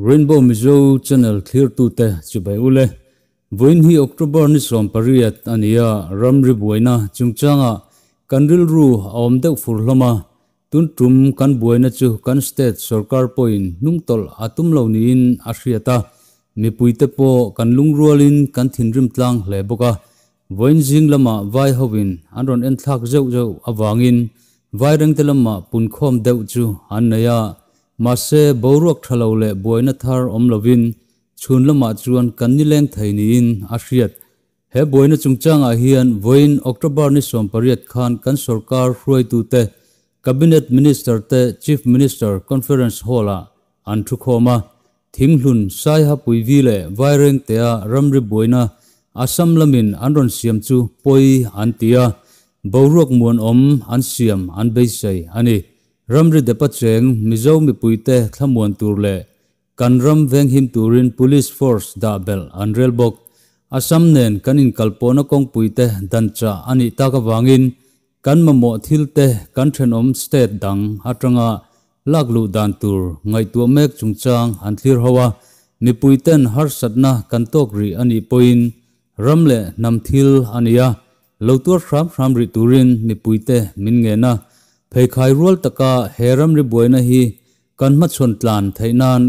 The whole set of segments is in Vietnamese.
Rainbow Mizo Channel Clear Tu Te Chubai Ule Voin Hi October Ni Som Pariat Ania Ram Ribuena Chungchanga Kanril Ru Aom Dek Furlama Tun Tum Kan Buena Chu Kan State Sarkar Point Nungtol Atum Lo Niin Ashriata Mipuite Po Kan Lung Rualin Kan Thinrim Tlang Leboka Voin Jing Lama Vai Hovin Anron En Thak Zeu Zeu Awangin Vai Rang Telama Punkhom Deu Chu Annaya masse borok thalole boina thar omlovin chhunla ma chuan kanileng thaini in ashiat he boina chungchang a hian voin october ni som pariyat khan kan sarkar hruai tu te cabinet minister te chief minister conference hola an thu khoma thinglun sai ha pui vile wiring te a ramri boina assam lamin chu poi om an ani ramri depa cheng mizo mi puite le. turle kanram veng him turin police force da bel anrel bok asam nen kanin kalpona kong puite dancha ani taka wangin kan mamo thilte kan thenom state dang atanga laklu dan tur ngai tu mek chungchang an thlir hawa mi puiten har satna kan tokri ani poin ramle namthil ania lotur ram ram ri turin mi puite min nge na फेखाइरोल तक हेरम रिबोयन ही कन्म छोन्तलान थैनान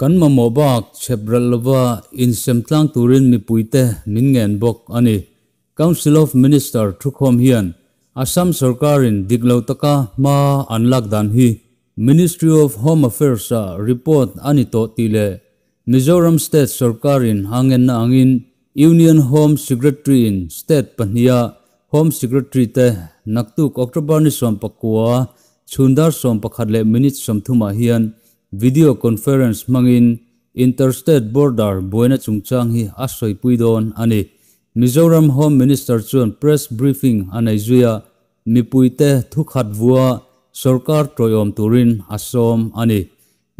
कन्म मोबाक छेब्रलवा इनसेमतलांग तुरिन मिपुइते मिनगेन बोक अनि काउंसिल ऑफ मिनिस्टर थ्रुखोम हियन असम सरकार इन दिग्लो तका मा अनलाक दान ही ministry of home affairs report अनि तो तिले मिजोरम स्टेट सरकार इन हांगेन आंगिन यूनियन होम सेक्रेटरी इन स्टेट पनिया Home Secretary te naktuk October ni som pakua chundar som pakhat le minit som thuma hian video conference mangin interstate border boina chungchang hi asoi puidon ani Mizoram Home Minister chuan press briefing anai zuya mipui te thukhat vua sarkar troyom turin asom ani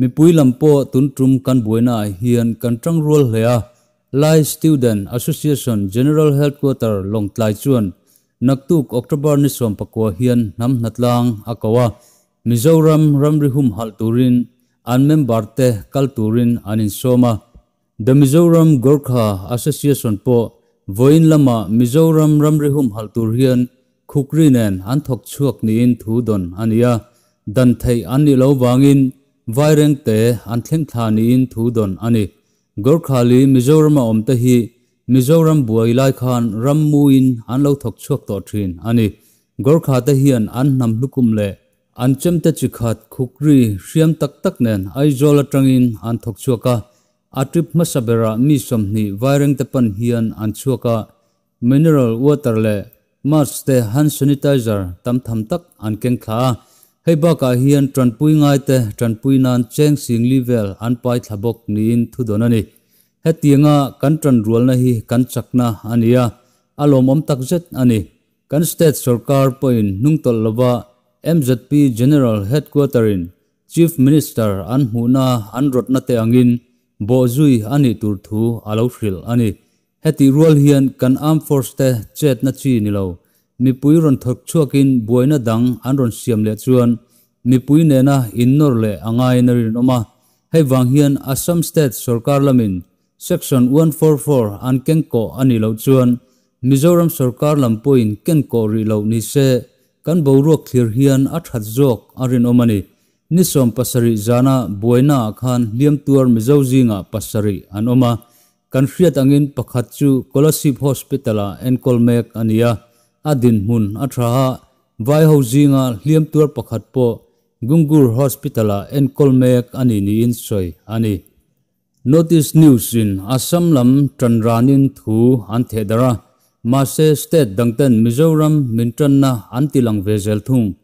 mipui lampo tuntum kan buena hian kantang rule leya lai student association general headquarter longtlai chuan नक्तुक October नि सोम पको हियन नम नतलांग अकवा मिजोरम रमरिहुम हालतुरिन अनमेम बारते कलतुरिन अनिन सोमा द मिजोरम गोरखा एसोसिएशन पो voin lama mizoram ramrihum haltur hian khukri nen an thok chuak ni in thu don ania dan thai an ni lo wangin vairang te an thleng tha ni in Mizoram buai lai khan ram muin an lo thok chuak to thin ani Gorkha ta hiền an nam lukum le an chem te chi khat khukri riam tak tak nen ai zola tangin an thok chuaka atrip masabera mi somni waireng te pan hian an chuaka mineral water le mask te hand sanitizer tam tham tak an keng kha hay ba ka hian tran pui ngay te tran pui nan cheng sing level an pai thlabok niin thu donani hết tiếng hetianga ờ, ruồi tran rualna hi kan anh ania ờ. alo om tak zet ani kan state sarkar poin nungtol lova MZP General Headquarter Chief Minister an huna an rotna te angin bo zui ani tur thu alo thril ani heti rual hian kan arm force te chet na chi nilo mipui ron thok chuakin buaina dang an ron siam le chuan mipui ne na innor le angai na rin noma hei wang hian Assam State Sarkar lamin section 144 an Cổ ani lo chuan Mizoram sarkar lampoin Cổ ri lo ni se kan boruak thlir hian a that jok arin omani nisom pasari Zana jana boina khan Liêm tuar mizo zinga pasari an oma kan hriat angin pakhat chu kolasip hospitala enkolmek ania adin hun a tha ha vai ho zinga liam tuar pakhat po gungur hospitala enkolmek ani ni in soi ani Notice news in Assam lam Chandranin thu an the dara ma se state dangten Mizoram mintran na antilang vezel thung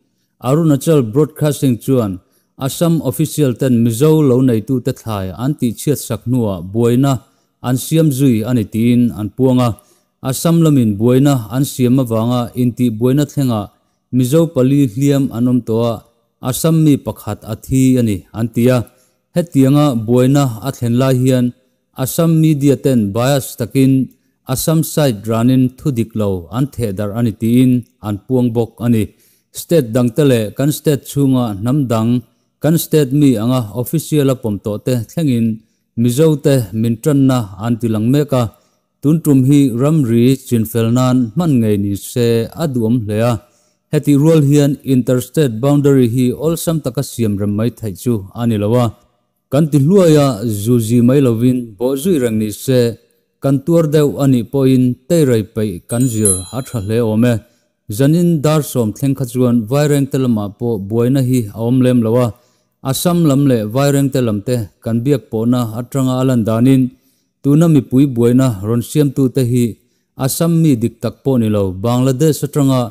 Arunachal broadcasting chuan Assam official ten Mizo lo nei tu te thai anti chiat sak nuwa buaina an siam zui ani tin an puanga Assam lamin buaina an siam awanga inti buaina thenga Mizo pali hliam anom toa Assam mi pakhat athi ani antia hết hetianga ờ, boina athen à, la hian asam media ten bias takin Assam side ranin thudiklo an dar ani tiin an puang bok ani state dang tele kan state chunga nam dang kan state mi anga official apom to te thlengin mizo te mintran na an tilang meka trum hi ramri chinfelnan man ngei ni se aduam hlea heti rual hian interstate boundary hi olsam taka siam ram mai thai chu ani lawa kan ti luaya zuzi mayi lawin bozu i rangni se kan tuwardew an i po in te rayi payi kan zir atxah le ome zanyin darsom tlengkha cuan vay rangte lam ma po buay na hi aom lem lawa asam lam le vay rangte te kan byak po na atranga alan danin tu nami pui buay na ronsiam tu te hi asam mi dik tak po ni law bangla de satranga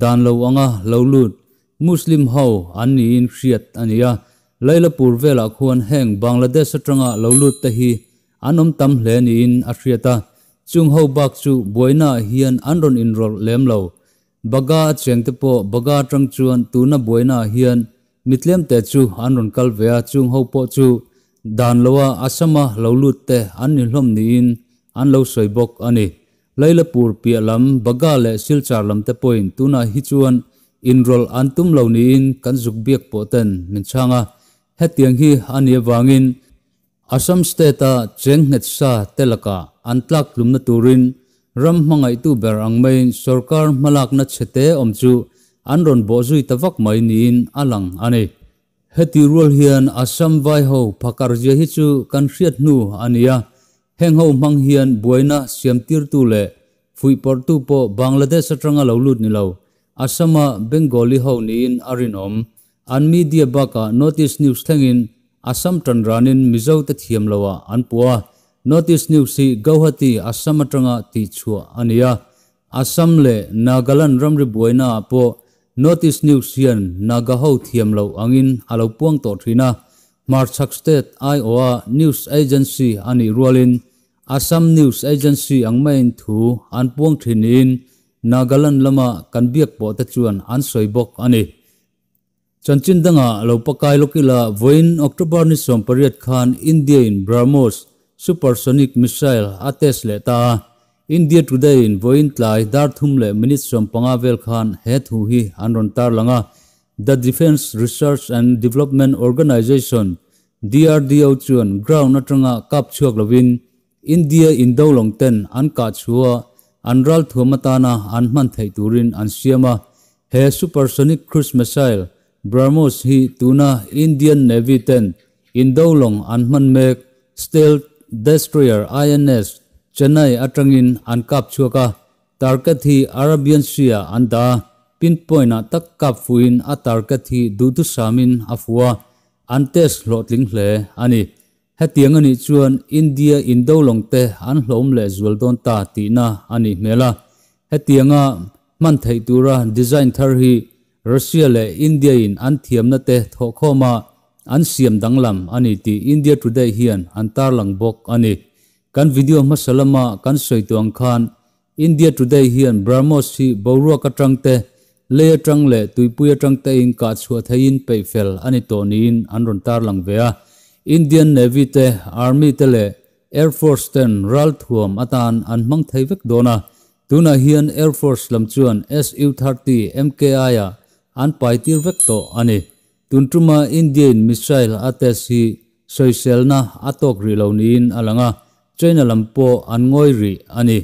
dan lawa nga laulu muslim hau an in shriyat an leila purvela khuan heng bangladesh atanga lolut te hi anom tam hle ni in ta chung ho bak chu boina hian anron inrol lemlo baga chengte po baga tang chuan tuna boina hian mitlem te chu anron kalvea chung ho po chu dan lowa asama lolut te an nilhom ni in an lo soi bok ani leilapur pialam baga le silchar lam te point tuna hi chuan inrol antum lo ni in kan zuk biak po ten min changa hetiang hi ania wangin asam state a cenghet sa telaka antlak lumna turin ram mangai itu berang main sarkar malak na chete omchu anron bozui tawak mai niin alang ane heti rul hian Assam vai ho phakar je hi chu kan riat nu ania heng ho mang hian buaina siam tir tu le fui por tu po Bangladesh atanga lo lut ni lo Assama Bengali ho niin arinom an media baka notice news thengin assam tanranin mizo ta thiam lowa an puwa notice news si gauhati assam atanga ti chua ania assam le nagalan ramri boina po notice news hian nagaho thiam lo angin alo puang to thina marchak state iowa news agency ani rualin assam news agency angmain thu an puang thinin nagalan lama kan biak po ta chuan an soibok ani chanchin danga lo pakai lo kila voin october ni som period khan india in brahmos supersonic missile ates le ta india today in voin tlai dar thum le minit som panga vel khan he thu hi anron tar langa the defense research and development organization drdo chuan ground atanga kap chuak lovin india Brahmos hi tuna Indian Navy ten Indolong anman me Stealth destroyer INS Chennai atangin an kap chuka target hi Arabian Sea anda pinpoint na tak kap fuin a target hi du du samin afwa an test hle ani hetiang ani chuan India Indolong te an hlom le zul ta ti na ani hmela hetianga man thaitura design thar hi Russia le India in an thiam na te tho khoma an siam danglam ani ti India today hian an tar lang bok ani kan video ma salama kan tuang khan India today hian Brahmos hi borua ka trang te le trang le tuipui trang te in ka chua thain pe fel ani to nin an ron tar lang vea Indian Navy te Army te le Air Force ten ral thuam atan an mang thei vek dona tuna hian Air Force lam chuan SU-30 MKI a an paitir vekto ani tuntuma Indian missile ates hi soisel na atok ri lo niin alanga China lampo an ngoi ri ani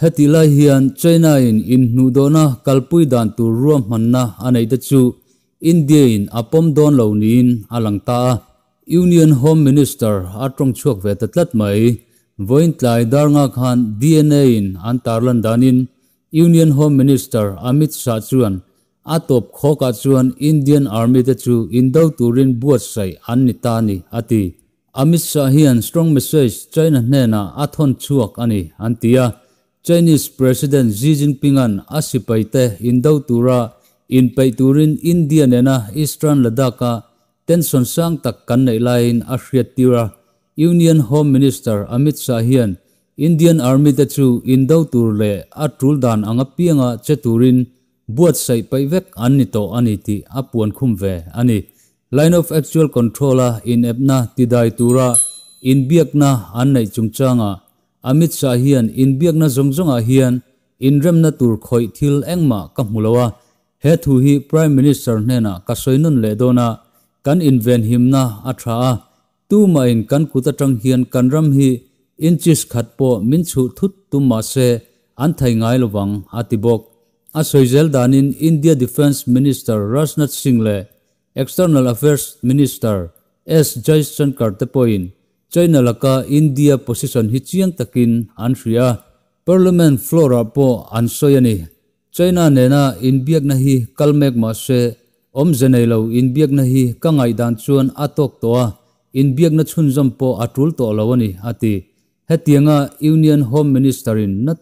heti lai hian China in in nu na, kalpui dan tu ruam manna anei da chu India in apom don lo alang ta, Union Home Minister atong chuak ve tatlat mai voin tlai darnga khan DNA in antarlan danin Union Home Minister Amit Shah chuan atop kho ka chuan indian army te chu indo turin buat sai an ni ta ni ati amit shah hian strong message china ne na athon chuak ani antia chinese president xi jinping an asipai te indo tura in pai turin india ne na eastern ladakh ka tension sang tak kan nei lain ashriya tira union home minister amit shah indian army te chu indo tur le atul buat say pai vek ani to ani ti apuan khum ve ani line of actual controller in epna tidai tura in biakna an nei chungchanga amit sa hian in biakna zongzonga hian in remna tur khoi thil engma ka hmulawa he thu hi prime minister nena ka soinun le dona kan inven himna atha a tu ma in kan kuta tang hian kan ram hi inchis khatpo minchu thut tu ma se an thai ngai lowang atibok असोजल दानिन India defence minister Rajnath सिंहले external affairs minister S Jaishankar तेपोइन China लका India position हिचियन तकिन अनसुया parliament floor पो अनसोयनी चाइना नेना इनबियक नही कलमेक मासे ओम जनेलो इनबियक नही कंगाइ दान चुन अटोक तोआ इनबियक न छुन जम पो अतुल तो लवनी आती हेतियांगा यूनियन होम मिनिस्टर इन न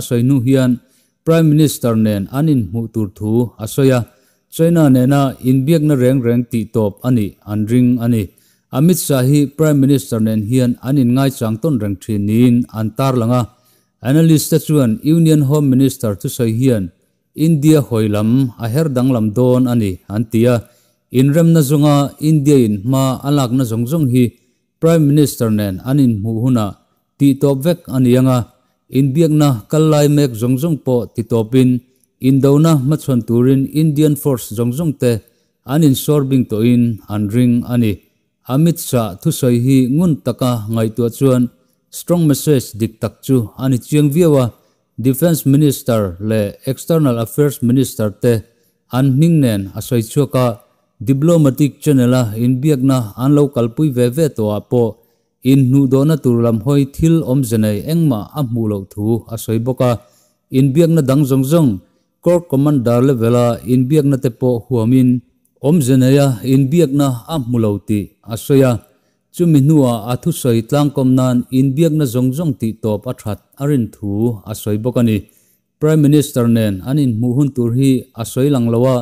असोइनु हियान Prime Minister nen anin mu tur thu asoya China nena inbiak na reng reng ti top ani andring ani Amit Shahi Prime Minister nen hian anin ngai chang ton reng thin in antar langa analyst chuan Union Home Minister tu soi hian India hoilam a her danglam don ani antia inrem na zunga India in ma alak na zong zong hi Prime Minister nen anin mu huna ti top vek anianga Indiak na kalai mek zong zong po titopin Indo na matson turin Indian Force zong zong te anin sorbing to in an ring ani amit sa thu soi hi ngun taka ngai tu chuan strong message dik tak chu ani chiang viawa defense minister le external affairs minister te an mingnen asoi chuka diplomatic channela in na an lo kalpui ve ve to apo in nu do na tur lam hoi thil om janai engma a mu lo thu a soi boka in biak na dang jong jong kor commander levela in biak na te po huamin om janaya in biak na a mu lo ti a soya chumi nuwa a thu soi tlang kom nan in biak na jong jong ti top a that arin thu a soi boka ni prime minister nen anin mu hun tur hi a soi lang lawa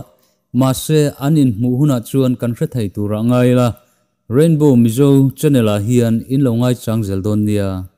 ma se anin mu huna chuan kan hre thai tur angai la Rainbow Mizo channel a hian in lo ngai chang zel don nia